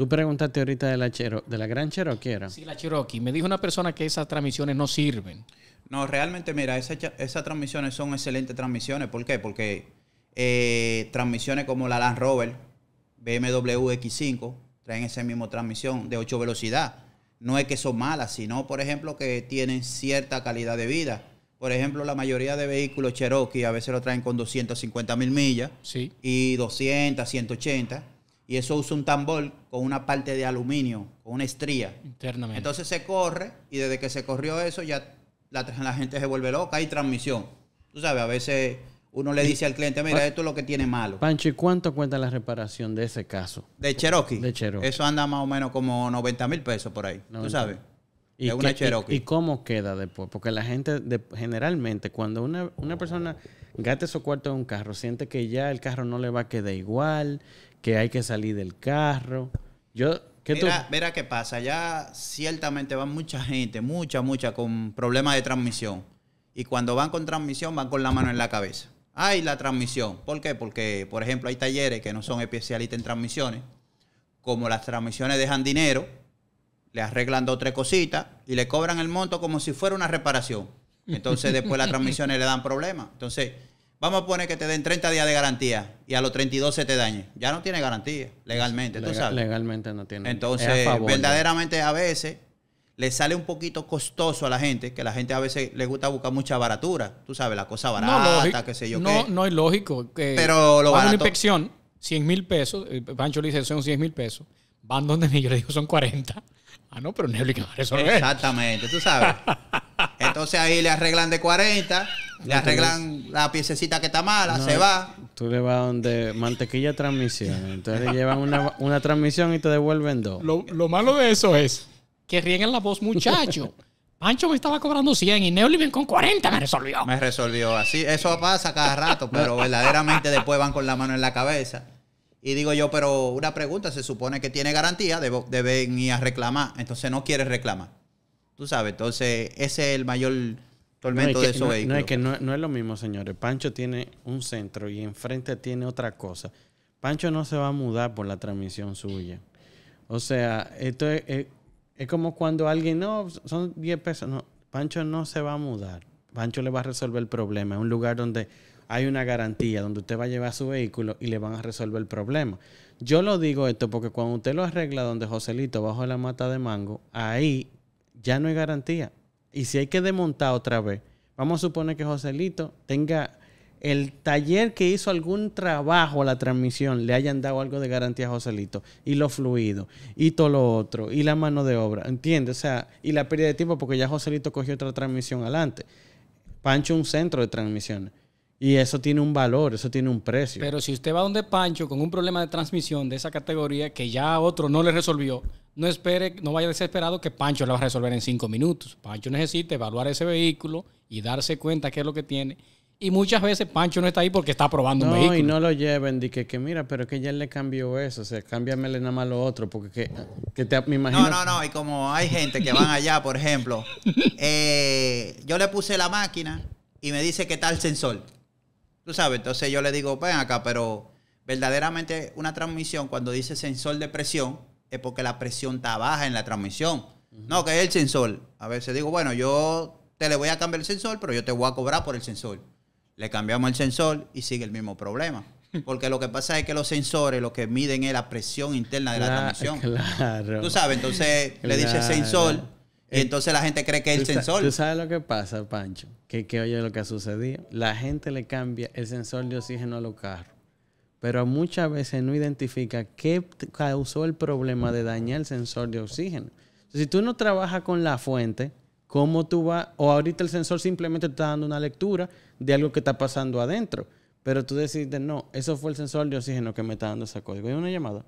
Tú preguntaste ahorita de la, Chero, de la Gran Cherokee. Sí, la Cherokee. Me dijo una persona que esas transmisiones no sirven. No, realmente, mira, esas, transmisiones son excelentes transmisiones. ¿Por qué? Porque eh, transmisiones como la Land Rover, BMW X5, traen esa misma transmisión de 8 velocidad. No es que son malas, sino, por ejemplo, que tienen cierta calidad de vida. Por ejemplo, la mayoría de vehículos Cherokee a veces lo traen con 250 mil millas y 200, 180 y eso usa un tambor con una parte de aluminio, con una estría. Internamente. Entonces se corre y desde que se corrió eso ya la, gente se vuelve loca. y transmisión. Tú sabes, a veces uno le dice al cliente, mira, esto es lo que tiene malo. Pancho, ¿y cuánto cuenta la reparación de ese caso? De Cherokee. De Cherokee. Eso anda más o menos como 90 mil pesos por ahí. Tú sabes. ¿Y, Y, cómo queda después? Porque la gente, generalmente, cuando una, una persona gasta su cuarto en un carro, siente que ya el carro no le va a quedar igual, que hay que salir del carro. Yo, mira, qué pasa. Ya ciertamente va mucha gente, mucha, mucha, con problemas de transmisión. Y cuando van con transmisión, van con la mano en la cabeza. Ay, la transmisión. ¿Por qué? Porque, por ejemplo, hay talleres que no son especialistas en transmisiones. Como las transmisiones dejan dinero, le arreglan dos o tres cositas y le cobran el monto como si fuera una reparación. Entonces, después las transmisiones le dan problemas. Entonces, Vamos a poner que te den 30 días de garantía y a los 32 se te dañe. Ya no tiene garantía legalmente, tú sabes. Legalmente no tiene. Entonces, verdaderamente a veces le sale un poquito costoso a la gente, que la gente a veces le gusta buscar mucha baratura, tú sabes, la cosa barata, Que qué sé yo no, qué. No es lógico. Que Pero lo van una inspección, 100 mil pesos, eh, Pancho le dice, son 100 mil pesos. Van donde mí, yo le digo, son 40. Ah, no, pero no es lo Exactamente, tú sabes. Entonces ahí le arreglan de 40 le arreglan la piececita que está mala, se va. Tú le vas donde mantequilla transmisión. Entonces le llevan una, transmisión y te devuelven dos. Lo, malo de eso es que rieguen la voz, muchacho. Pancho me estaba cobrando 100 y Neoliven con 40 me resolvió. Me resolvió. Así, eso pasa cada rato, pero verdaderamente después van con la mano en la cabeza. Y digo yo, pero una pregunta, se supone que tiene garantía, de venir a reclamar. Entonces no quiere reclamar. Tú sabes, entonces ese es el mayor no, es que, pues. no, es lo mismo, señores. Pancho tiene un centro y enfrente tiene otra cosa. Pancho no se va a mudar por la transmisión suya. O sea, esto es, es como cuando alguien, no, son 10 pesos. No, Pancho no se va a mudar. Pancho le va a resolver el problema. Es un lugar donde hay una garantía, donde usted va a llevar su vehículo y le van a resolver el problema. Yo lo digo esto porque cuando usted lo arregla donde Joselito, bajo la mata de mango, ahí ya no hay garantía y si hay que desmontar otra vez, vamos a suponer que Joselito tenga el taller que hizo algún trabajo a la transmisión, le hayan dado algo de garantía a Joselito, y lo fluido, y todo lo otro, y la mano de obra, ¿entiendes? O sea, y la pérdida de tiempo porque ya Joselito cogió otra transmisión adelante. Pancho un centro de transmisiones. Y eso tiene un valor, eso tiene un precio. Pero si usted va donde Pancho con un problema de transmisión de esa categoría que ya otro no le resolvió, no espere, no vaya desesperado que Pancho lo va a resolver en cinco minutos. Pancho necesita evaluar ese vehículo y darse cuenta qué es lo que tiene. Y muchas veces Pancho no está ahí porque está probando un vehículo. No, y no lo lleven. Dije que, mira, pero que ya le cambió eso. O sea, cámbiamele nada más lo otro. Porque que, te, me imagino... No, no, no. Y como hay gente que van allá, por ejemplo. Eh, yo le puse la máquina y me dice que tal el sensor. Tú sabes, entonces yo le digo, ven acá, pero verdaderamente una transmisión cuando dice sensor de presión es porque la presión está baja en la transmisión. No, que es el sensor. A veces digo, bueno, yo te le voy a cambiar el sensor, pero yo te voy a cobrar por el sensor. Le cambiamos el sensor y sigue el mismo problema. Porque lo que pasa es que los sensores lo que miden es la presión interna de la, transmisión. Tú sabes, entonces le dice sensor eh, entonces la gente cree que es el sensor. ¿Tú sabes lo que pasa, Pancho? Que, oye lo que ha sucedido. La gente le cambia el sensor de oxígeno a los carros. Pero muchas veces no identifica qué causó el problema de dañar el sensor de oxígeno. si tú no trabajas con la fuente, ¿cómo tú vas? O ahorita el sensor simplemente te está dando una lectura de algo que está pasando adentro. Pero tú decides, no, eso fue el sensor de oxígeno que me está dando ese código. Hay una llamada.